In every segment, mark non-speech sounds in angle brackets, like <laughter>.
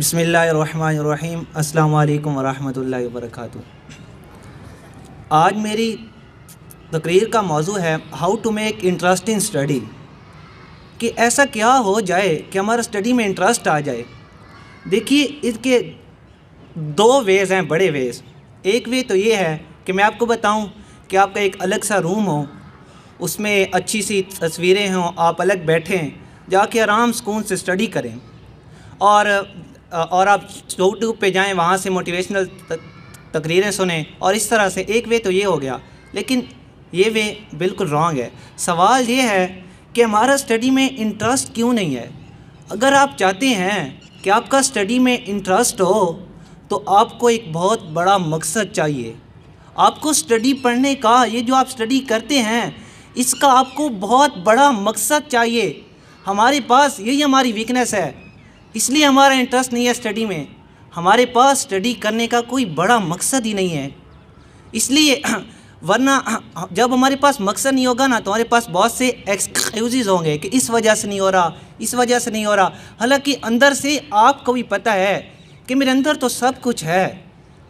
बसमीम् अल्लाम वरहमल वर्क आज मेरी तकरीर का मौजू है how to make interesting study कि ऐसा क्या हो जाए कि हमारा स्टडी में इंटरेस्ट आ जाए देखिए इसके दो वेज़ हैं बड़े वेज़ एक वे तो ये है कि मैं आपको बताऊं कि आपका एक अलग सा रूम हो उसमें अच्छी सी तस्वीरें हों आप अलग बैठें जाके आराम सुकून से स्टडी करें और और आप यूट्यूब पे जाएं वहाँ से मोटिवेशनल तकरीरें सुने और इस तरह से एक वे तो ये हो गया लेकिन ये वे बिल्कुल रॉन्ग है सवाल ये है कि हमारा स्टडी में इंटरेस्ट क्यों नहीं है अगर आप चाहते हैं कि आपका स्टडी में इंटरेस्ट हो तो आपको एक बहुत बड़ा मकसद चाहिए आपको स्टडी पढ़ने का ये जो आप स्टडी करते हैं इसका आपको बहुत बड़ा मकसद चाहिए हमारे पास यही हमारी वीकनेस है इसलिए हमारा इंटरेस्ट नहीं है स्टडी में हमारे पास स्टडी करने का कोई बड़ा मकसद ही नहीं है इसलिए <clears throat> वरना <clears throat> जब हमारे पास मकसद नहीं होगा ना तो हमारे पास बहुत से एक्सक्यूज़ होंगे कि इस वजह से नहीं हो रहा इस वजह से नहीं हो रहा हालांकि अंदर से आपको भी पता है कि मेरे अंदर तो सब कुछ है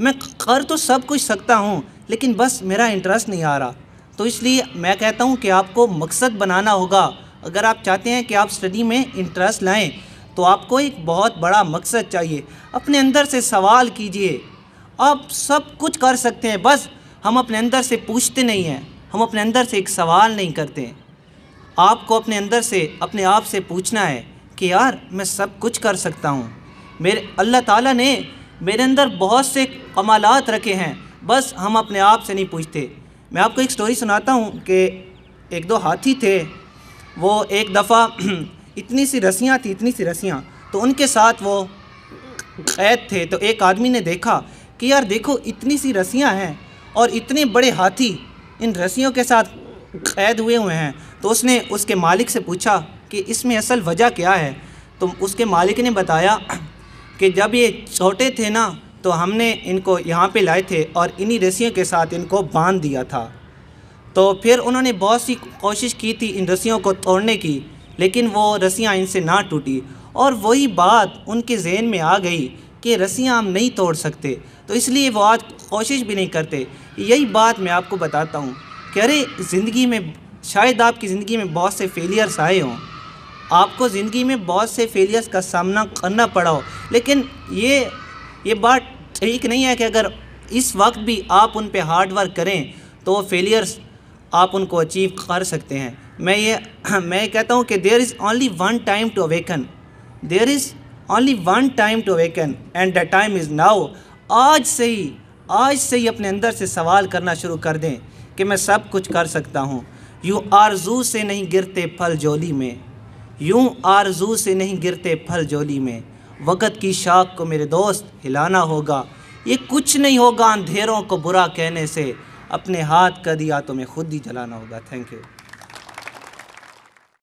मैं कर तो सब कुछ सकता हूँ लेकिन बस मेरा इंटरेस्ट नहीं आ रहा तो इसलिए मैं कहता हूँ कि आपको मकसद बनाना होगा अगर आप चाहते हैं कि आप स्टडी में इंटरेस्ट लाएँ तो आपको एक बहुत बड़ा मकसद चाहिए अपने अंदर से सवाल कीजिए आप सब कुछ कर सकते हैं बस हम अपने अंदर से पूछते नहीं हैं हम अपने अंदर से एक सवाल नहीं करते आपको अपने अंदर से अपने आप से पूछना है कि यार मैं सब कुछ कर सकता हूँ मेरे अल्लाह ताला ने मेरे अंदर बहुत से कमालत रखे हैं बस हम अपने आप से नहीं पूछते मैं आपको एक स्टोरी सुनाता हूँ कि एक दो हाथी थे वो एक दफ़ा <clears throat> इतनी सी रस्सियाँ थी इतनी सी रस्सियाँ तो उनके साथ वो कैद थे तो एक आदमी ने देखा कि यार देखो इतनी सी रस्सियाँ हैं और इतने बड़े हाथी इन रस्सियों के साथ कैद हुए हुए हैं तो उसने उसके मालिक से पूछा कि इसमें असल वजह क्या है तो उसके मालिक ने बताया कि जब ये छोटे थे ना तो हमने इनको यहाँ पे लाए थे और इन्हीं रस्सियों के साथ इनको बांध दिया था तो फिर उन्होंने बहुत सी कोशिश की थी इन रस्सियों को तोड़ने की लेकिन वो रस्सियाँ इनसे ना टूटी और वही बात उनके जहन में आ गई कि रस्सियाँ हम नहीं तोड़ सकते तो इसलिए वो आज कोशिश भी नहीं करते यही बात मैं आपको बताता हूँ कि अरे ज़िंदगी में शायद आपकी ज़िंदगी में बहुत से फेलियर्स आए हों आपको ज़िंदगी में बहुत से फेलियर्स का सामना करना पड़ा हो लेकिन ये ये बात ठीक नहीं है कि अगर इस वक्त भी आप उन पर हार्ड वर्क करें तो फेलियर्स आप उनको अचीव कर सकते हैं मैं ये <clears throat> मैं कहता हूँ कि there is only one time to awaken there is only one time to awaken and the time is now आज से ही आज से ही अपने अंदर से सवाल करना शुरू कर दें कि मैं सब कुछ कर सकता हूँ यूँ आरजू से नहीं गिरते फल जोली में यूँ आरजू से नहीं गिरते फल जोली में वक़्त की शाख को मेरे दोस्त हिलाना होगा ये कुछ नहीं होगा अंधेरों को बुरा कहने से अपने हाथ का दिया तो मैं खुद ही जलाना होगा थैंक यू